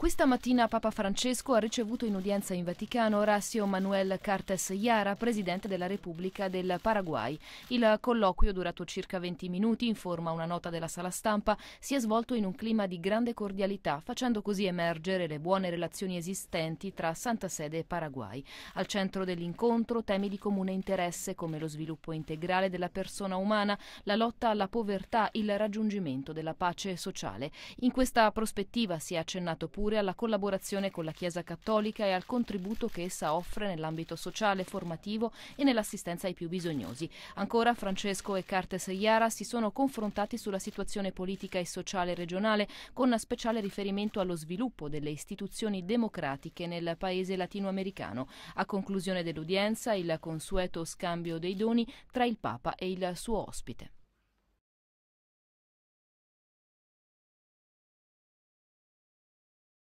Questa mattina Papa Francesco ha ricevuto in udienza in Vaticano Orazio Manuel Cartes Iara, presidente della Repubblica del Paraguay. Il colloquio, durato circa 20 minuti, informa una nota della sala stampa, si è svolto in un clima di grande cordialità, facendo così emergere le buone relazioni esistenti tra Santa Sede e Paraguay. Al centro dell'incontro temi di comune interesse come lo sviluppo integrale della persona umana, la lotta alla povertà, il raggiungimento della pace sociale. In questa prospettiva si è accennato pure pure alla collaborazione con la Chiesa Cattolica e al contributo che essa offre nell'ambito sociale, formativo e nell'assistenza ai più bisognosi. Ancora Francesco e Cartes Iara si sono confrontati sulla situazione politica e sociale regionale con speciale riferimento allo sviluppo delle istituzioni democratiche nel paese latinoamericano. A conclusione dell'udienza il consueto scambio dei doni tra il Papa e il suo ospite.